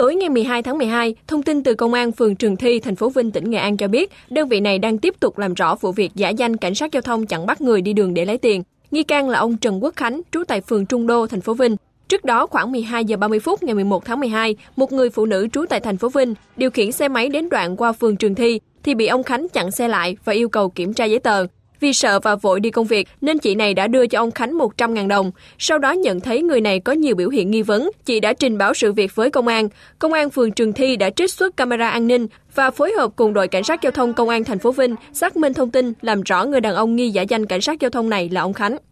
Tối ngày 12 tháng 12, thông tin từ Công an phường Trường Thi, thành phố Vinh, tỉnh Nghệ An cho biết, đơn vị này đang tiếp tục làm rõ vụ việc giả danh cảnh sát giao thông chặn bắt người đi đường để lấy tiền. Nghi can là ông Trần Quốc Khánh, trú tại phường Trung Đô, thành phố Vinh. Trước đó khoảng 12 giờ 30 phút ngày 11 tháng 12, một người phụ nữ trú tại thành phố Vinh điều khiển xe máy đến đoạn qua phường Trường Thi thì bị ông Khánh chặn xe lại và yêu cầu kiểm tra giấy tờ. Vì sợ và vội đi công việc nên chị này đã đưa cho ông Khánh 100.000 đồng. Sau đó nhận thấy người này có nhiều biểu hiện nghi vấn, chị đã trình báo sự việc với công an. Công an phường Trường Thi đã trích xuất camera an ninh và phối hợp cùng đội cảnh sát giao thông công an thành phố Vinh xác minh thông tin, làm rõ người đàn ông nghi giả danh cảnh sát giao thông này là ông Khánh.